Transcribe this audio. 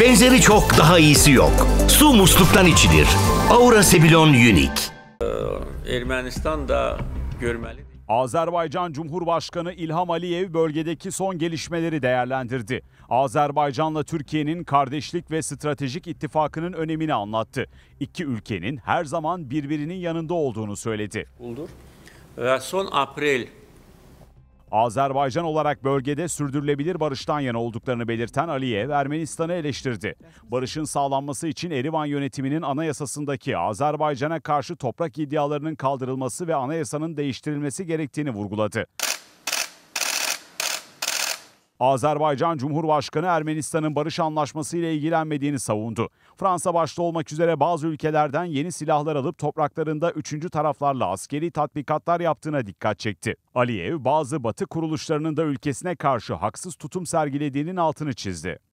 Benzeri çok daha iyisi yok. Su musluktan içilir. Aura Sebilon Unique. Ee, Ermenistan da görmeli. Azerbaycan Cumhurbaşkanı İlham Aliyev bölgedeki son gelişmeleri değerlendirdi. Azerbaycan'la Türkiye'nin kardeşlik ve stratejik ittifakının önemini anlattı. İki ülkenin her zaman birbirinin yanında olduğunu söyledi. Ve son April Azerbaycan olarak bölgede sürdürülebilir barıştan yana olduklarını belirten Aliyev Ermenistan'ı eleştirdi. Barışın sağlanması için Erivan yönetiminin anayasasındaki Azerbaycan'a karşı toprak iddialarının kaldırılması ve anayasanın değiştirilmesi gerektiğini vurguladı. Azerbaycan Cumhurbaşkanı Ermenistan'ın barış anlaşması ile ilgilenmediğini savundu. Fransa başta olmak üzere bazı ülkelerden yeni silahlar alıp topraklarında üçüncü taraflarla askeri tatbikatlar yaptığına dikkat çekti. Aliyev bazı batı kuruluşlarının da ülkesine karşı haksız tutum sergilediğinin altını çizdi.